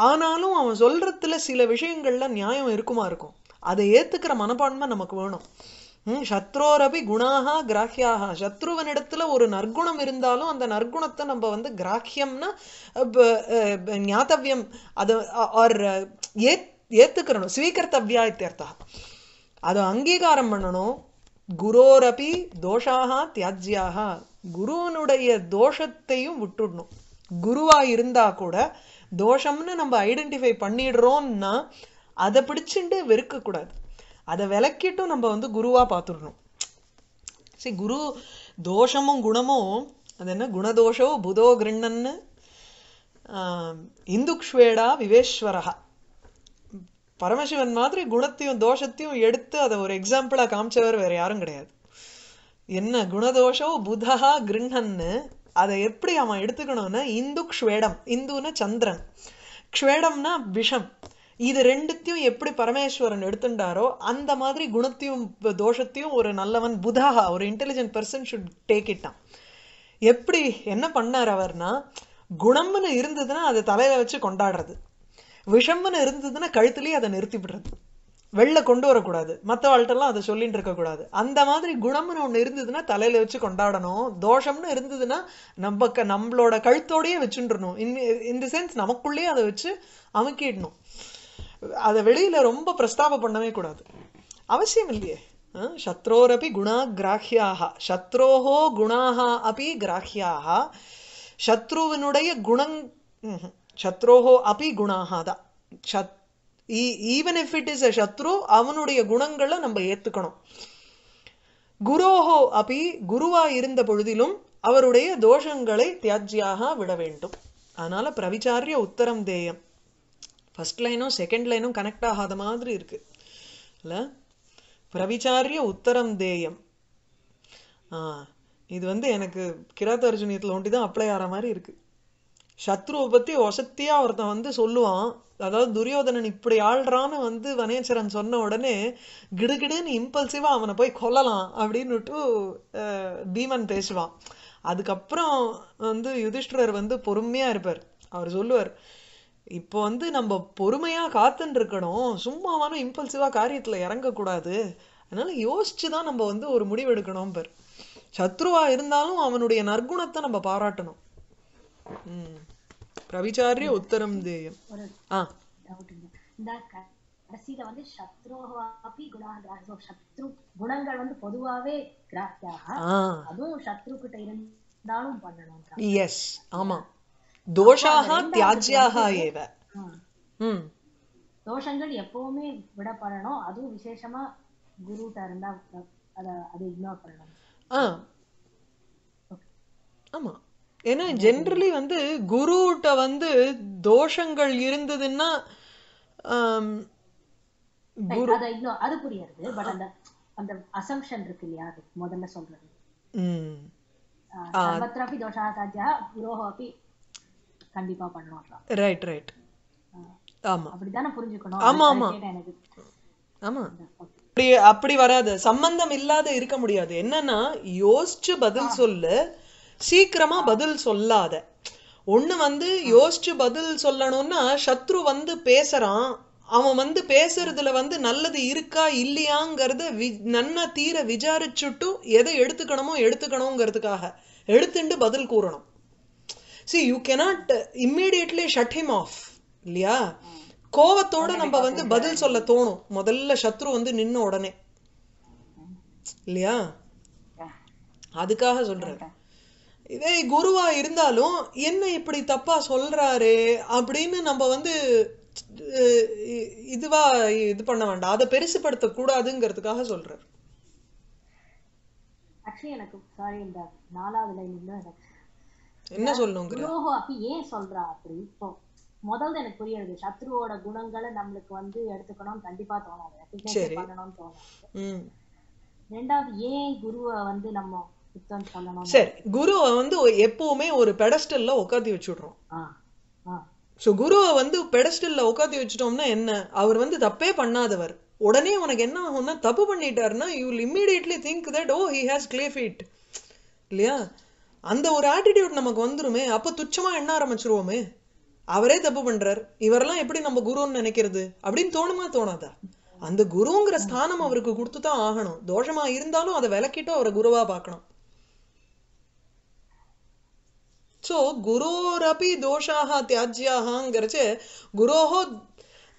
ஆனாலும் அவன் சொல்கிறதுல சில விஷயங்கள்ல நியாயம் இருக்குமா இருக்கும் அதை ஏற்றுக்கிற மனப்பான்மை நமக்கு வேணும் சத்ரோரபி குணாகா கிராஹியாக சத்ருவனிடத்துல ஒரு நற்குணம் இருந்தாலும் அந்த நற்குணத்தை நம்ம வந்து கிராஹியம்னா ஞாத்தவியம் அதை ஆர் ஏ ஏத்துக்கிறணும் ஸ்வீகர்த்தவியா இத்தியர்த்தா அதை அங்கீகாரம் பண்ணணும் குரோரபி தோஷாக தியாஜியாக குருவனுடைய தோஷத்தையும் விட்டுடணும் குருவா இருந்தா கூட தோஷம்னு நம்ம ஐடென்டிஃபை பண்ணிடுறோம்னா அதை பிடிச்சுட்டு வெறுக்கக்கூடாது அதை விளக்கிட்டும் நம்ம வந்து குருவாக பார்த்துடணும் சரி குரு தோஷமும் குணமும் அது என்ன குணதோஷோ புதோ கிருண்ணன்னு இந்துக்ஷ்வேடா விவேஸ்வரகா பரமசிவன் மாதிரி குணத்தையும் தோஷத்தையும் எடுத்து அதை ஒரு எக்ஸாம்பிளாக காமிச்சவர் வேறு யாரும் கிடையாது என்ன குணதோஷோ புதா கிருண்ணன்னு அதை எப்படி அவன் எடுத்துக்கணும்னா இந்து க்ஷ்வேடம் இந்துன்னு சந்திரன் க்ஷ்வேடம்னா விஷம் இது ரெண்டுத்தையும் எப்படி பரமேஸ்வரன் எடுத்துட்டாரோ அந்த மாதிரி குணத்தையும் தோஷத்தையும் ஒரு நல்லவன் புதாகா ஒரு intelligent person should take it on எப்படி என்ன பண்ணார் அவர்னா குணம்னு இருந்ததுன்னா அதை தலையில வச்சு கொண்டாடுறது விஷம்னு இருந்ததுன்னா கழுத்துலேயே அதை நிறுத்தி விடுறது வெளில கொண்டு வரக்கூடாது மற்றவாழ்கிட்டலாம் அதை சொல்லிட்டு இருக்கக்கூடாது அந்த மாதிரி குணம்னு ஒன்று இருந்ததுன்னா தலையில் வச்சு கொண்டாடணும் தோஷம்னு இருந்ததுன்னா நம்ம க நம்மளோட கழுத்தோடையே வச்சுட்டுருணும் இன் இந்த சென்ஸ் நமக்குள்ளேயே அதை வச்சு அமுக்கிடணும் அதை வெளியில் ரொம்ப பிரஸ்தாபம் பண்ணவே கூடாது அவசியம் இல்லையே சத்ரோரபி குணா கிராஹியாக சத்ரோஹோ குணாக அப்படி கிராஹியாக சத்ருவினுடைய குணங் சத்ரோஹோ அபி குணாக தான் சத் even if it is a சத்ரு அவனுடைய குணங்களை நம்ம ஏற்றுக்கணும் குரோஹோ அப்படி குருவா இருந்த பொழுதிலும் அவருடைய தோஷங்களை தியாஜ்யாக விட வேண்டும் அதனால பிரவிச்சாரிய உத்தரம் தேயம் ஃபர்ஸ்ட் லைனும் செகண்ட் லைனும் கனெக்ட் ஆகாத மாதிரி இருக்கு இல்லை பிரவிச்சாரிய உத்தரம் தேயம் இது வந்து எனக்கு கிராத்தர்ஜுனியத்தில் ஒண்டி தான் அப்ளை ஆகிற மாதிரி இருக்குது சத்ருவை பற்றி ஒசத்தியாக ஒருத்தன் வந்து சொல்லுவான் அதாவது துரியோதனன் இப்படி ஆள்றான்னு வந்து வனேச்சரன் சொன்ன உடனே கிடுகிடுன்னு இம்பல்சிவாக அவனை போய் கொல்லலாம் அப்படின்னுட்டு பீமன் பேசுவான் அதுக்கப்புறம் வந்து யுதிஷ்டரர் வந்து பொறுமையாக இருப்பார் அவர் சொல்லுவார் இப்போ வந்து நம்ம பொறுமையாக காத்துன்னு இருக்கணும் சும்மாவானும் இம்பல்சிவாக காரியத்தில் இறங்கக்கூடாது அதனால யோசிச்சு தான் நம்ம வந்து ஒரு முடிவு எடுக்கணும் பார் சத்ருவா இருந்தாலும் அவனுடைய நற்குணத்தை நம்ம பாராட்டணும் ம் ரவிச்சாரிய உத்தரம் தேயம் ஆ கடைசியில வந்து சத்ரு குணங்கள் வந்து பொதுவாவே கிராஹ்யாக அதுவும் சத்ரு கிட்ட இருந்தாலும் பண்ணணும் எஸ் ஆமா தோஷாக தியாஜ்யாக ஏவ தோஷங்கள் எப்பவுமே விடப்படணும் அதுவும் விசேஷமா குரு இருந்தா அதை அதை இக்னோர் பண்ணணும் ஆமா ஏன்னா ஜென்ரலி வந்து குருட்ட வந்து தோஷங்கள் இருந்ததுன்னா குரு அது புரியாது பட் அந்த அந்த அசம்ஷன் இருக்கு இல்லையா அது முதல்ல சொல்றது சர்வத்ராபி சாத்தியா கண்டிப்பா பண்ணுவாங்க ரைட் ரைட் ஆமா அப்படிதானே புரிஞ்சுக்கணும் ஆமா ஆமா எனக்கு ஆமா அப்படி அப்படி வராது சம்பந்தம் இல்லாத இருக்க முடியாது என்னன்னா யோசிச்சு பதில் சொல்லு சீக்கிரமாக பதில் சொல்லாத ஒன்று வந்து யோசிச்சு பதில் சொல்லணும்னா சத்ரு வந்து பேசுகிறான் அவன் வந்து பேசுறதுல வந்து நல்லது இருக்கா இல்லையாங்கிறத வி நன்னா தீர விசாரிச்சுட்டும் எதை எடுத்துக்கணுமோ எடுத்துக்கணுங்கிறதுக்காக எடுத்துட்டு பதில் கூறணும் see you cannot immediately shut him off இல்லையா கோவத்தோட நம்ம வந்து பதில் சொல்ல தோணும் முதல்ல சத்ரு வந்து நின்ன உடனே இல்லையா அதுக்காக சொல்றேன் இதே குருவா இருந்தாலும் என்ன இப்படி தப்பா சொல்றாரு அப்படின்னு நம்ம வந்து இதுவா இது பண்ண வேண்டாம் அதை பெருசுபடுத்த கூடாதுங்கிறதுக்காக சொல்றாரு எனக்கு சாரி இந்த நாலாவது லைன் என்ன சொல்லணும் துரோகம் அப்படி ஏன் சொல்றா அப்படி இப்போ முதல்ல எனக்கு புரியாது சத்ருவோட குணங்களை நம்மளுக்கு வந்து எடுத்துக்கணும் கண்டிப்பா தோணாது பண்ணணும்னு தோணும் ரெண்டாவது ஏன் குருவை வந்து நம்ம சரி குருவை வந்து எப்பவுமே ஒரு பெடஸ்டல்ல உட்காந்து வச்சுடுறோம் ஸோ குருவை வந்து பெடஸ்டல்ல உட்காந்து வச்சுட்டோம்னா என்ன அவர் வந்து தப்பே பண்ணாதவர் உடனே உனக்கு என்ன ஆகும்னா தப்பு பண்ணிட்டாருன்னா you will immediately think that oh he has clay feet இல்லையா அந்த ஒரு ஆட்டிடியூட் நமக்கு வந்துருமே அப்போ துச்சமாக எண்ண ஆரம்பிச்சிருவோமே அவரே தப்பு பண்றார் இவரெல்லாம் எப்படி நம்ம குருன்னு நினைக்கிறது அப்படின்னு தோணுமா தோணாதா அந்த குருங்கிற ஸ்தானம் அவருக்கு கொடுத்து தான் ஆகணும் தோஷமா இருந்தாலும் அதை விளக்கிட்டு அவரை குருவா பார்க்கணும் ஸோ குரோரபி தோஷாக தியாஜ்யாகங்கிறச்சு குரோஹோ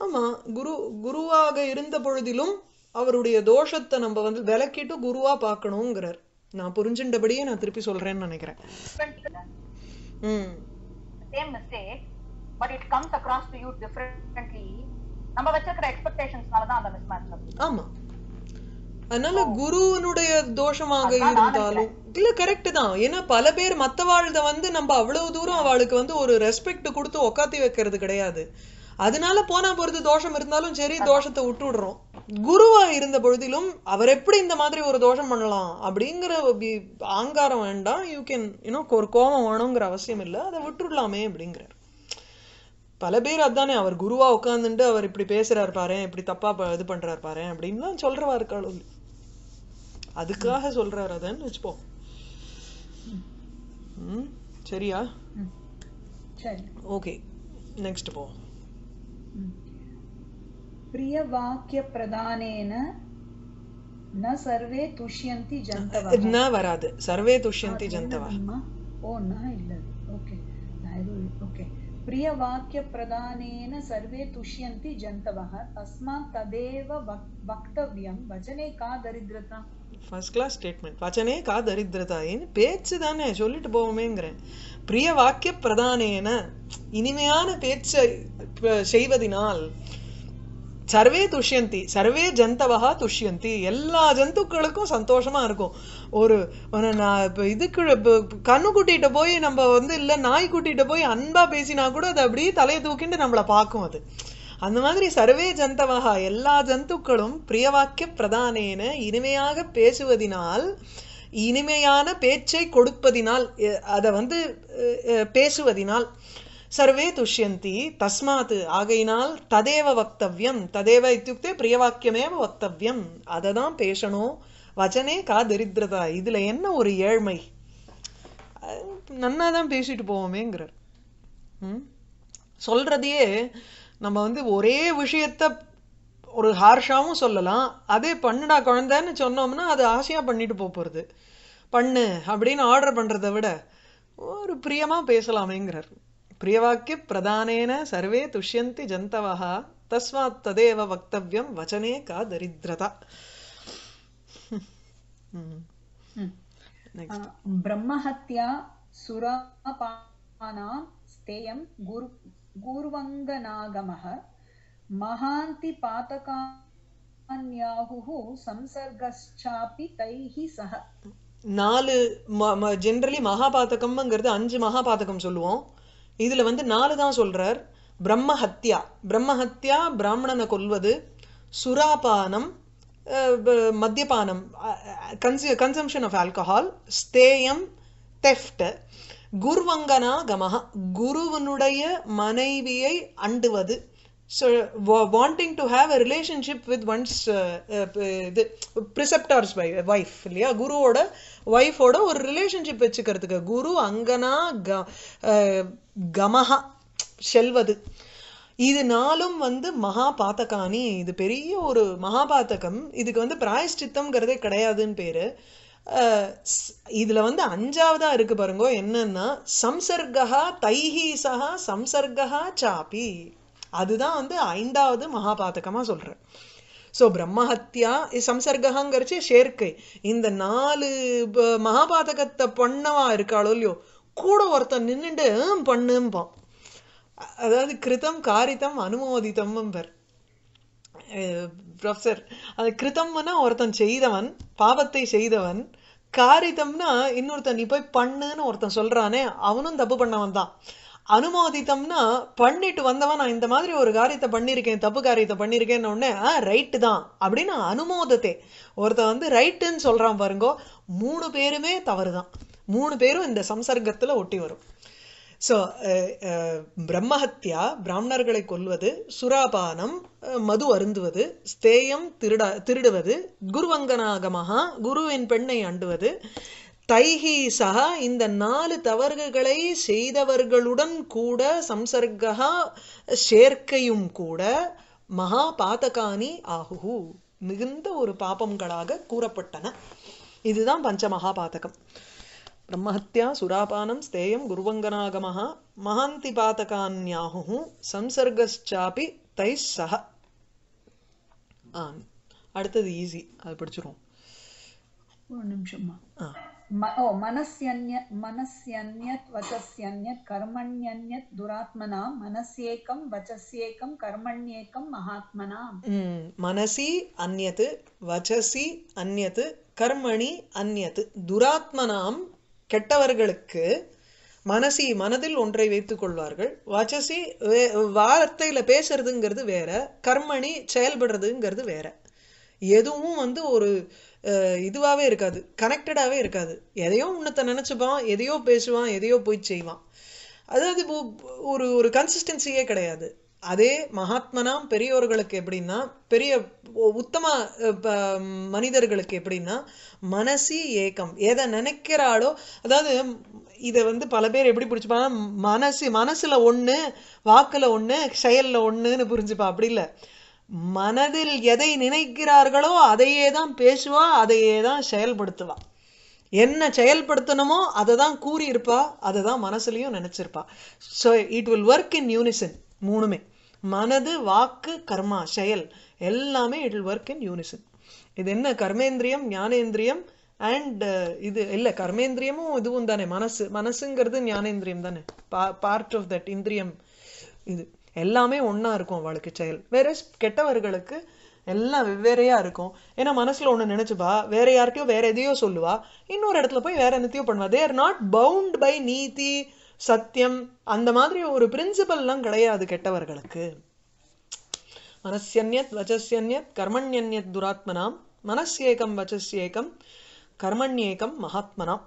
ஆமாம் குரு குருவாக இருந்த பொழுதிலும் அவருடைய தோஷத்தை நம்ம வந்து விளக்கிட்டு குருவா பார்க்கணுங்கிறார் நான் புரிஞ்சின்றபடியே நான் திருப்பி சொல்றேன்னு நினைக்கிறேன் hmm same mistake but it comes across to you differently நம்ம வச்சிருக்கிற எக்ஸ்பெக்டேஷன்ஸ்னால தான் அந்த மிஸ்மேட்ச் ஆமா அதனால குருவனுடைய தோஷமாக இருந்தாலும் இல்ல கரெக்ட் தான் ஏன்னா பல பேர் மத்த வாழ்த வந்து நம்ம அவ்வளவு தூரம் அவளுக்கு வந்து ஒரு ரெஸ்பெக்ட் கொடுத்து உக்காத்தி வைக்கிறது கிடையாது அதனால போனா பொறுத்து தோஷம் இருந்தாலும் சரி தோஷத்தை விட்டு விடுறோம் குருவா இருந்த பொழுதிலும் அவர் எப்படி இந்த மாதிரி ஒரு தோஷம் பண்ணலாம் அப்படிங்கிற ஆங்காரம் வேண்டாம் யூ கேன் யூனோ ஒரு கோபம் வேணுங்கிற அவசியம் இல்லை அதை விட்டுடலாமே அப்படிங்கிறார் பல பேர் அதானே அவர் குருவா உட்காந்துட்டு அவர் இப்படி பேசுறாரு பாரு இப்படி தப்பா இது பண்றாரு பாரு அப்படின்னு சொல்றவா இருக்காள் அதுக்காக சொல்றாரு அதன்னு வச்சுப்போம் சரியா ஓகே நெக்ஸ்ட் போ பிரிய வாக்கிய பிரதானேன ந சர்வே துஷ்யந்தி ஜந்தவா ந வராது சர்வே துஷ்யந்தி ஜந்தவா ஓ ந இல்ல ஓகே ஓகே பிரிய வாக்கிய பிரதானேன சர்வே துஷ்யந்தி ஜந்தவா தஸ்மாத் ததேவ வக்தவ்யம் கா தரித்ரதா ஃபர்ஸ்ட் கிளாஸ் ஸ்டேட்மெண்ட் வச்சனே கா தரித்திரதாயின்னு பேச்சு தானே சொல்லிட்டு போவோமேங்கிறேன் பிரிய வாக்கிய பிரதானேன இனிமையான பேச்சை செய்வதினால் சர்வே துஷ்யந்தி சர்வே ஜந்தவகா துஷ்யந்தி எல்லா ஜந்துக்களுக்கும் சந்தோஷமா இருக்கும் ஒரு நான் இப்போ இதுக்கு கண்ணு கூட்டிகிட்ட போய் நம்ம வந்து இல்லை நாய் கூட்டிகிட்ட போய் அன்பா பேசினா கூட அது அப்படியே தலையை தூக்கிட்டு நம்மளை பார்க்கும் அது அந்த மாதிரி சர்வே ஜந்தவகா எல்லா ஜந்துக்களும் பிரியவாக்கிய பிரதானேன இனிமையாக பேசுவதினால் இனிமையான பேச்சை கொடுப்பதினால் அதை வந்து பேசுவதினால் சர்வே துஷ்யந்தி தஸ்மாத் ஆகையினால் ததேவ வக்தவ்யம் ததேவ இத்தியுக்தே பிரியவாக்கியமேவ வக்தவ்யம் அதை தான் பேசணும் வச்சனே கா தரித்திரதா இதில் என்ன ஒரு ஏழ்மை நன்னா தான் பேசிட்டு போவோமேங்கிறார் ம் சொல்கிறதையே நம்ம வந்து ஒரே விஷயத்த ஒரு ஹார்ஷாவும் சொல்லலாம் அதே பண்ணுடா குழந்தைன்னு சொன்னோம்னா அது ஆசையாக பண்ணிட்டு போகிறது பண்ணு அப்படின்னு ஆர்டர் பண்ணுறத விட ஒரு பிரியமாக பேசலாமேங்கிறார் பிரியவாக்கிய பிரதானேன சர்வே துஷ்யந்தி ஜந்தவா தஸ்மாத் ததேவ வக்தவியம் வச்சனே கா தரித்ரதா பிரம்மஹத்யா சுராபானாம் ஸ்தேயம் குரு गूर्वङ्गनागमः महान्तिपातकान्याहुः संसर्गश्चापि तैः सह நாலு ஜென்ரலி மகாபாதகம்ங்கிறது அஞ்சு மகாபாதகம் சொல்லுவோம் இதில் வந்து நாலு தான் சொல்கிறார் பிரம்மஹத்யா பிரம்மஹத்யா பிராமணனை கொல்வது சுராபானம் மத்தியபானம் கன்சியூ கன்சம்ஷன் ஆஃப் ஆல்கஹால் ஸ்தேயம் தெஃப்ட் குர்வங்கனா கமஹா குருவனுடைய மனைவியை அண்டுவது so wanting to have a relationship with one's இது ப்ரிசெப்டார்ஸ் வை ஒய்ஃப் இல்லையா குருவோட ஒய்ஃபோட ஒரு ரிலேஷன்ஷிப் வச்சுக்கிறதுக்கு குரு அங்கனா க கமஹா செல்வது இது நாளும் வந்து மகாபாத்தகானி இது பெரிய ஒரு மகாபாத்தகம் இதுக்கு வந்து பிராயஷ்சித்தம்ங்கிறதே கிடையாதுன்னு பேர் இதில் வந்து அஞ்சாவதாக இருக்குது பாருங்க என்னன்னா சம்சர்கா தைஹி சஹா சம்சர்கா சாப்பி அதுதான் வந்து ஐந்தாவது மகாபாதகமாக சொல்கிறேன் ஸோ பிரம்மஹத்யா சம்சர்காங்கிறச்சு சேர்க்கை இந்த நாலு மகாபாதகத்தை பண்ணவா இருக்காளோ இல்லையோ கூட ஒருத்தன் நின்றுட்டு பண்ணும்பான் அதாவது கிருத்தம் காரித்தம் அனுமோதித்தம் பெர் ப்ரொஃபஸர் அது கிருத்தம்னா ஒருத்தன் செய்தவன் பாவத்தை செய்தவன் காரிதம்னா இன்னொருத்தன் நீ போய் பண்ணுன்னு ஒருத்தன் சொல்றானே அவனும் தப்பு பண்ணவன் தான் அனுமோதித்தம்னா பண்ணிட்டு வந்தவன் நான் இந்த மாதிரி ஒரு காரியத்தை பண்ணியிருக்கேன் தப்பு காரியத்தை பண்ணியிருக்கேன்னு உடனே ஆ ரைட்டு தான் அப்படின்னு அனுமோதத்தை ஒருத்தன் வந்து ரைட்டுன்னு சொல்கிறான் பாருங்கோ மூணு பேருமே தவறு தான் மூணு பேரும் இந்த சம்சர்க்கத்தில் ஒட்டி வரும் ஸோ பிரம்மஹத்யா பிராமணர்களை கொல்வது சுராபானம் மது uh, அருந்துவது ஸ்தேயம் திருடா திருடுவது குருவங்கனாகமாக குருவின் பெண்ணை அண்டுவது தைஹி சகா இந்த நாலு தவறுகளை செய்தவர்களுடன் கூட சம்சர்கா சேர்க்கையும் கூட மகா பாதகானி ஆகு மிகுந்த ஒரு பாபங்களாக கூறப்பட்டன இதுதான் பஞ்சமகா பாதகம் பிரம்மஹத்யா சுராபானம் ஸ்தேயம் குருவங்கனாகமஹா மகாந்தி பாதகான்யாகு சம்சர்கச்சாபி தை சஹ அடுத்தது ஈஸி அது படிச்சிருவோம் மனசி அந்யத் வச்சசி அந்யத் கர்மணி அந்யத் துராத்மனாம் கெட்டவர்களுக்கு மனசி மனதில் ஒன்றை வைத்துக் கொள்வார்கள் வச்சசி வார்த்தையில் பேசுறதுங்கிறது வேற கர்மணி செயல்படுறதுங்கிறது வேற எதுவும் வந்து ஒரு இதுவாகவே இருக்காது கனெக்டடாகவே இருக்காது எதையோ உன்னத்தை நினச்சிப்பான் எதையோ பேசுவான் எதையோ போய் செய்வான் அதாவது ஒரு ஒரு கன்சிஸ்டன்சியே கிடையாது அதே மகாத்மனாம் பெரியோர்களுக்கு எப்படின்னா பெரிய உத்தம மனிதர்களுக்கு எப்படின்னா மனசி ஏக்கம் எதை நினைக்கிறாளோ அதாவது இதை வந்து பல பேர் எப்படி பிடிச்சிப்பா மனசு மனசில் ஒன்று வாக்கில் ஒன்று செயலில் ஒன்றுன்னு புரிஞ்சுப்பா அப்படி இல்லை மனதில் எதை நினைக்கிறார்களோ அதையே தான் பேசுவா அதையே தான் செயல்படுத்துவா என்ன செயல்படுத்தணுமோ அதை தான் கூறியிருப்பா அதை தான் மனசுலையும் நினச்சிருப்பா so it will work in unison மூணுமே மனது வாக்கு கர்மா செயல் எல்லாமே இட் ஒர்க் இன் யூனிசன் இது என்ன கர்மேந்திரியம் ஞானேந்திரியம் அண்ட் uh, இது இல்லை கர்மேந்திரியமும் இதுவும் தானே மனசு மனசுங்கிறது ஞானேந்திரியம் தானே பா பார்ட் ஆஃப் தட் இந்திரியம் இது எல்லாமே ஒன்றா இருக்கும் அவளுக்கு செயல் வேற கெட்டவர்களுக்கு எல்லாம் வெவ்வேறையா இருக்கும் ஏன்னா மனசுல ஒண்ணு நினைச்சுப்பா வேற யார்கிட்டயோ வேற எதையோ சொல்லுவா இன்னொரு இடத்துல போய் வேற என்னத்தையோ பண்ணுவா தேர் நாட் பவுண்ட் பை நீதி சத்தியம் அந்த மாதிரி ஒரு பிரின்சிபல்லாம் கிடையாது கெட்டவர்களுக்கு மனசியன்யத் வச்சசியன்யத் கர்மண்யன்யத் துராத்மனாம் மனசேகம் வச்சஸ்யேகம் கர்மண்யேகம் மகாத்மனாம்